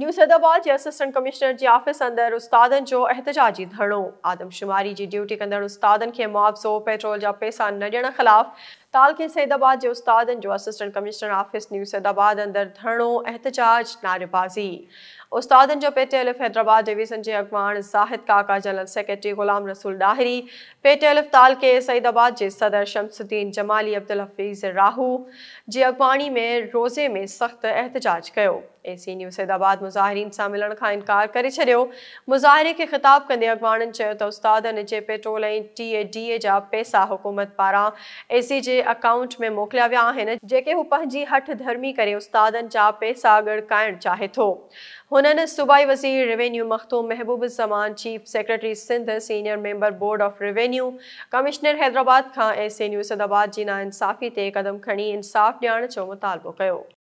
new Sadabad के assistant commissioner के office अंदर उस्तादन जो एहतजाजी धरणो आदमशुमारी की ड्यूटी कदड़ उस्तादन के मुआवज़ो पेट्रोल जैसा पैसा न ॾियण खिलाफ़ तालके सैदाबाद जे उस्तादनि जो असिस्टेंट ऑफिस न्यू सैदाबाद अंदरु धरिणो एहतजाज नारेबाज़ी उस्तादनि जो पेटे अलफ़ हैदराबाद डिवीज़न जे अॻुवाण साहिद काका जनरल सेक्रेटरी गुलाम रसूल ॾाहिरी पेटे अलिफ़ तालके सैदाबाद जे सदर शमसुद्दीन जमाली अब्दुल हफ़ीज़ राहू जी अॻुवाणी में रोज़े में सख़्तु एहतजाज कयो ए सी न्यू सैदाबाद मुज़ाहिरीन सां मिलण खां इनकार करे छॾियो मुज़ाहिरे खे ख़िताबु कंदे अॻुवाणी चयो त उस्तादनि जे पेट्रोल ऐं टीए डी ए जा पैसा हुकूमत पारां एसी जे अकाउंट में मोकिया विया आहिनि हठ धर्मी करे उस्तादन जा पैसा गॾु चाहे तो उन्हें सूबाई वज़ीर revenue Makhdoom Mehboob Zaman chief secretary Sindh senior member board of revenue commissioner Hyderabad का एस ए न्यूज़ अदाबाद जी नाइंसाफ़ी से क़दम खड़ी इंसाफ़ दियण मुतालबो किया